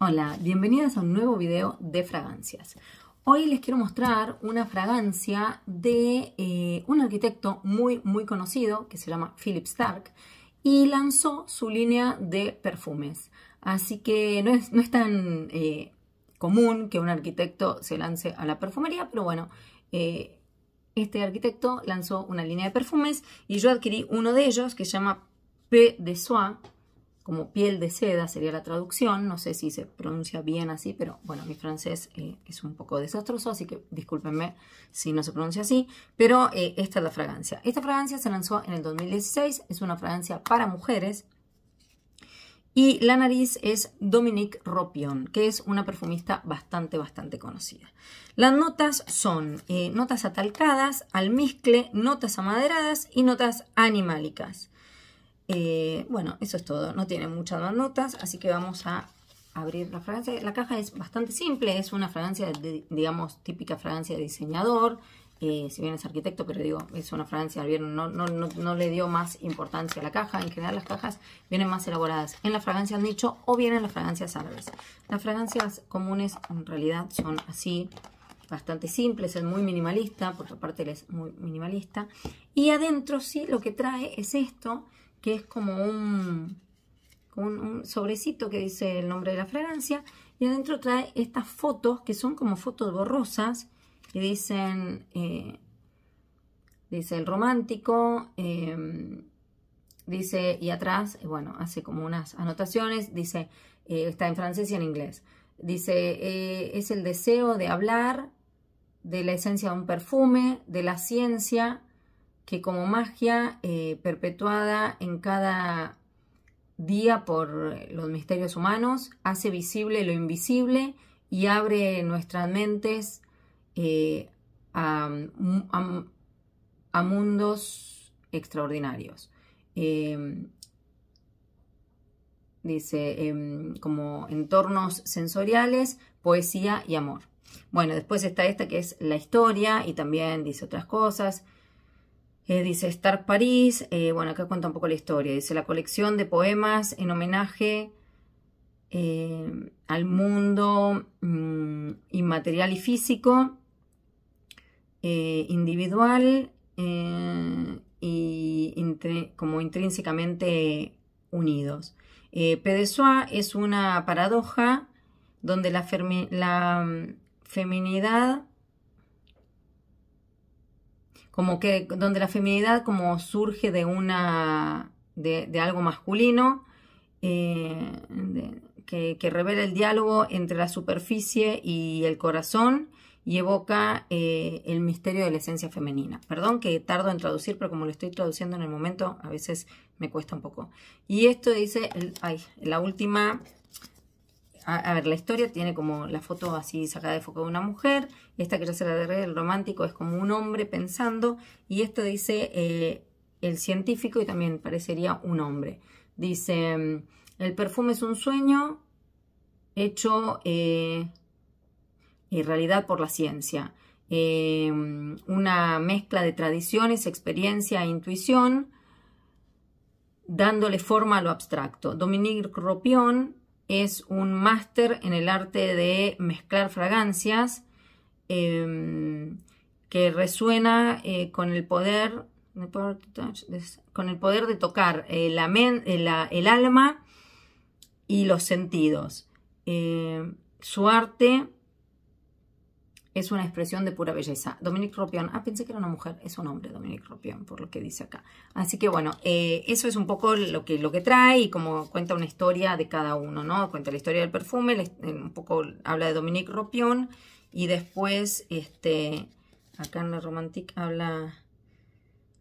Hola, bienvenidas a un nuevo video de fragancias. Hoy les quiero mostrar una fragancia de eh, un arquitecto muy, muy conocido que se llama Philip Stark y lanzó su línea de perfumes. Así que no es, no es tan eh, común que un arquitecto se lance a la perfumería, pero bueno, eh, este arquitecto lanzó una línea de perfumes y yo adquirí uno de ellos que se llama P de Soie como piel de seda sería la traducción, no sé si se pronuncia bien así, pero bueno, mi francés eh, es un poco desastroso, así que discúlpenme si no se pronuncia así, pero eh, esta es la fragancia. Esta fragancia se lanzó en el 2016, es una fragancia para mujeres y la nariz es Dominique Ropion, que es una perfumista bastante, bastante conocida. Las notas son eh, notas atalcadas, almizcle, notas amaderadas y notas animálicas. Eh, bueno, eso es todo. No tiene muchas más notas, así que vamos a abrir la fragancia. La caja es bastante simple, es una fragancia, digamos, típica fragancia de diseñador. Eh, si bien es arquitecto, pero digo, es una fragancia, no, no, no, no, le dio más importancia a la caja. En general las cajas vienen más elaboradas en la fragancia nicho o vienen las fragancias árabes. Las fragancias comunes en realidad son así, bastante simples, es muy minimalista, por aparte parte es muy minimalista. Y adentro sí lo que trae es esto, que es como un, sobrecito que dice el nombre de la fragancia. Y adentro trae estas fotos que son como fotos borrosas y dicen, eh, dice el romántico, em, dice, y atrás, eh, bueno, hace como unas anotaciones, dice, eh, está en francés y en inglés. Dice, es el deseo de hablar de la esencia de un perfume, de la ciencia, que como magia eh, perpetuada en cada día por eh, los misterios humanos, hace visible lo invisible y abre nuestras mentes eh, mm, mm, a, mundos extraordinarios. Em, dice, em, como entornos sensoriales, poesía y amor. Bueno, después está esta que es la historia y también dice otras cosas. Eh, dice Star París, eh, bueno, acá cuenta un poco la historia. Dice la colección de poemas en homenaje eh, al mundo mm, inmaterial y físico, individual y como intrínsecamente unidos. Pedesoa es una paradoja donde la, la mm, feminidad como que donde la feminidad como surge de una de, algo masculino eh, que, revela el diálogo entre la superficie y el corazón y evoca eh, el misterio de la esencia femenina. Perdón que tardo en traducir, pero como lo estoy traduciendo en el momento, a veces me cuesta un poco. Y esto dice, ay, la última a, ver, la historia tiene como la foto así sacada de foco de una mujer, esta que ya se la el romántico, es como un hombre pensando, y esto dice eh, el científico y también parecería un hombre. Dice, mm, el perfume es un sueño hecho eh, en realidad por la ciencia. Eh, mm, una mezcla de tradiciones, experiencia e intuición, dándole forma a lo abstracto. Dominique Ropion es un máster en el arte de mezclar fragancias em, que resuena eh, con el poder con el poder de tocar eh, eh, el alma y los sentidos. su arte es una expresión de pura belleza. Dominique Ropion, ah, pensé que era una mujer, es un hombre Dominique Ropion, por lo que dice acá. Así que bueno, eh, eso es un poco lo que, lo que trae y como cuenta una historia de cada uno, ¿no? Cuenta la historia del perfume, un poco habla de Dominique Ropion y después, este, acá en la Romantique habla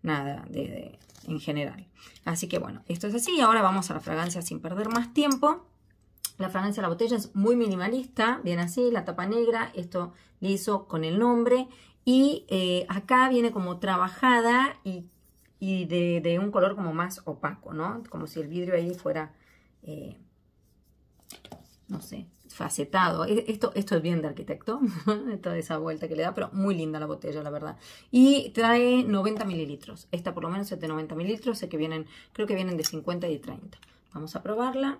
nada de, en general. Así que bueno, esto es así. Ahora vamos a la fragancia sin perder más tiempo. La fragancia de la botella es muy minimalista, bien así, la tapa negra, esto hizo con el nombre. Y eh, acá viene como trabajada y, de, un color como más opaco, ¿no? Como si el vidrio ahí fuera, eh, no sé, facetado. E, esto, esto es bien de arquitecto, toda esa vuelta que le da, pero muy linda la botella, la verdad. Y trae 90 mililitros. Esta por lo menos es de 90 mililitros, sé que vienen, creo que vienen de 50 y 30. Vamos a probarla.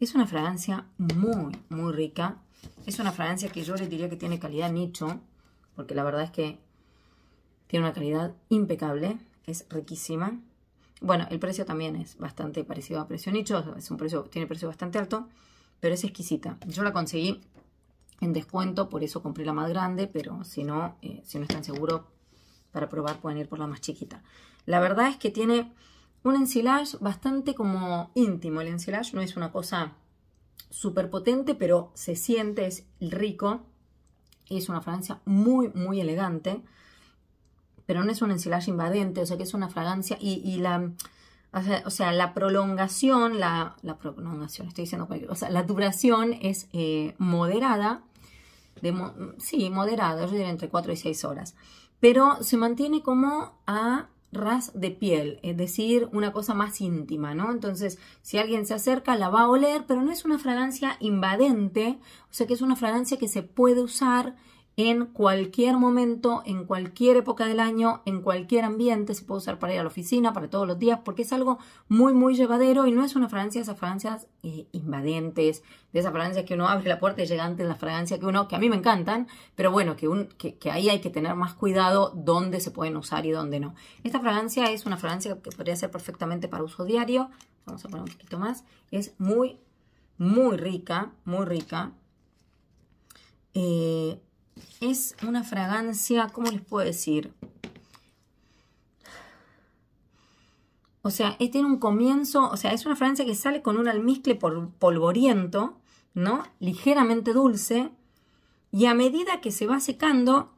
Es una fragancia muy, muy rica. Es una fragancia que yo les diría que tiene calidad nicho, porque la verdad es que tiene una calidad impecable, es riquísima. Bueno, el precio también es bastante parecido a precio nicho, es un precio, tiene precio bastante alto, pero es exquisita. Yo la conseguí en descuento, por eso compré la más grande, pero si no, eh, si no están seguros para probar pueden ir por la más chiquita. La verdad es que tiene un ensilage bastante como íntimo. El ensilage no es una cosa súper potente, pero se siente, es rico. Es una fragancia muy, muy elegante. Pero no es un ensilage invadente, o sea que es una fragancia y, la... O sea, la prolongación, la, la prolongación, estoy diciendo la duración es eh, moderada, sí, moderada, yo diría entre 4 y 6 horas, pero se mantiene como a ras de piel, es decir, una cosa más íntima, ¿no? Entonces, si alguien se acerca, la va a oler, pero no es una fragancia invadente, o sea que es una fragancia que se puede usar en cualquier momento, en cualquier época del año, en cualquier ambiente. Se puede usar para ir a la oficina, para todos los días, porque es algo muy, muy llevadero y no es una fragancia de esas fragancias eh, invadentes, de esas fragancias que uno abre la puerta y llega antes la fragancia que uno, que a mí me encantan, pero bueno, que, ahí hay que tener más cuidado dónde se pueden usar y dónde no. Esta fragancia es una fragancia que podría ser perfectamente para uso diario. Vamos a poner un poquito más. Es muy, muy rica, muy rica. Eh, es una fragancia, ¿cómo les puedo decir? O sea, tiene un comienzo, o sea, es una fragancia que sale con un almizcle polvoriento, ¿no? Ligeramente dulce. Y a medida que se va secando,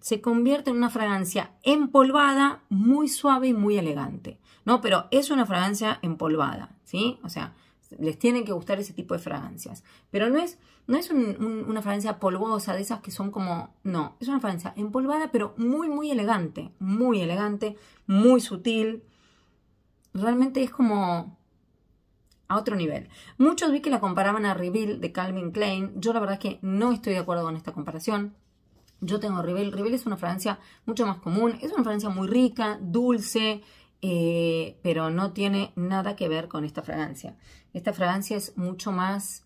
se convierte en una fragancia empolvada, muy suave y muy elegante, ¿no? Pero es una fragancia empolvada, ¿sí? O sea, les tienen que gustar ese tipo de fragancias. Pero no es, no es una fragancia polvosa, de esas que son como... No, es una fragancia empolvada, pero muy, muy elegante. Muy elegante, muy sutil. Realmente es como a otro nivel. Muchos vi que la comparaban a Reveal de Calvin Klein. Yo la verdad es que no estoy de acuerdo con esta comparación. Yo tengo Reveal. Reveal es una fragancia mucho más común. Es una fragancia muy rica, dulce, eh, pero no tiene nada que ver con esta fragancia. Esta fragancia es mucho más,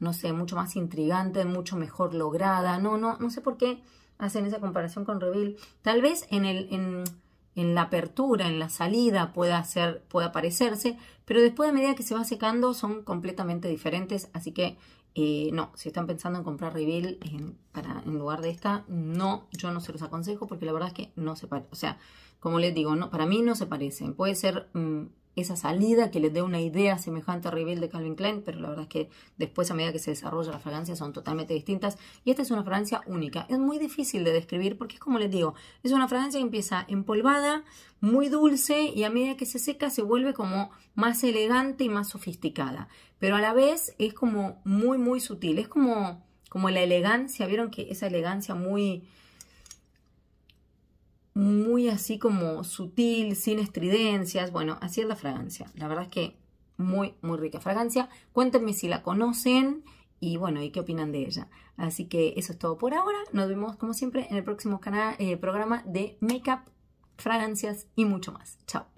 no sé, mucho más intrigante, mucho mejor lograda. No, no, no sé por qué hacen esa comparación con Reveal. Tal vez en, el, en, en la apertura, en la salida pueda, hacer, pueda parecerse, pero después de medida que se va secando son completamente diferentes, así que eh, no, si están pensando en comprar Reveal en, lugar de esta, no, yo no se los aconsejo porque la verdad es que no se parece. O sea, como les digo, no, para mí no se parecen. Puede ser mm, esa salida que les dé una idea semejante a Reveal de Calvin Klein, pero la verdad es que después a medida que se desarrolla la fragancia, son totalmente distintas y esta es una fragancia única. Es muy difícil de describir porque es como les digo, es una fragancia que empieza empolvada, muy dulce y a medida que se seca se vuelve como más elegante y más sofisticada, pero a la vez es como muy muy sutil, es como como la elegancia, vieron que esa elegancia muy muy así como sutil, sin estridencias. Bueno, así es la fragancia. La verdad es que muy, muy rica fragancia. Cuéntenme si la conocen y bueno, y qué opinan de ella. Así que eso es todo por ahora. Nos vemos como siempre en el próximo canal, eh, programa de Makeup, Fragancias y mucho más. Chao.